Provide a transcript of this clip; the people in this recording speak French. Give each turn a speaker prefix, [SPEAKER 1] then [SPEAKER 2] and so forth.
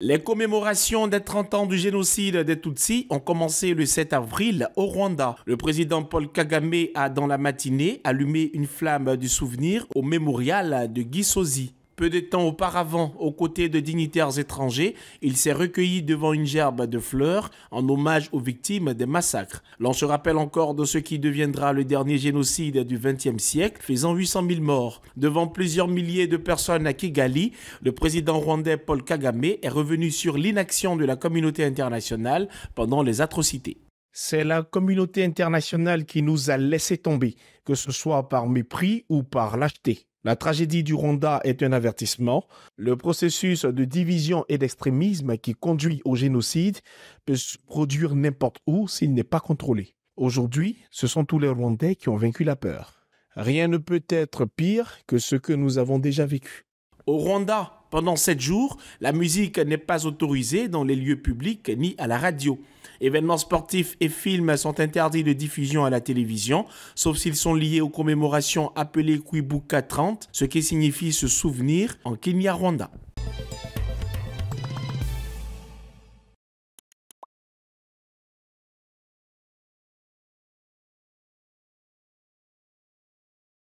[SPEAKER 1] Les commémorations des 30 ans du génocide des Tutsis ont commencé le 7 avril au Rwanda. Le président Paul Kagame a, dans la matinée, allumé une flamme du souvenir au mémorial de Gisozi. Peu de temps auparavant, aux côtés de dignitaires étrangers, il s'est recueilli devant une gerbe de fleurs en hommage aux victimes des massacres. L'on se rappelle encore de ce qui deviendra le dernier génocide du XXe siècle, faisant 800 000 morts. Devant plusieurs milliers de personnes à Kigali, le président rwandais Paul Kagame est revenu sur l'inaction de la communauté internationale pendant les atrocités. C'est la communauté internationale qui nous a laissé tomber, que ce soit par mépris ou par lâcheté. La tragédie du Rwanda est un avertissement. Le processus de division et d'extrémisme qui conduit au génocide peut se produire n'importe où s'il n'est pas contrôlé. Aujourd'hui, ce sont tous les Rwandais qui ont vaincu la peur. Rien ne peut être pire que ce que nous avons déjà vécu. Au Rwanda, pendant sept jours, la musique n'est pas autorisée dans les lieux publics ni à la radio. Événements sportifs et films sont interdits de diffusion à la télévision, sauf s'ils sont liés aux commémorations appelées Kuibuka 30, ce qui signifie se souvenir en Kenya-Rwanda.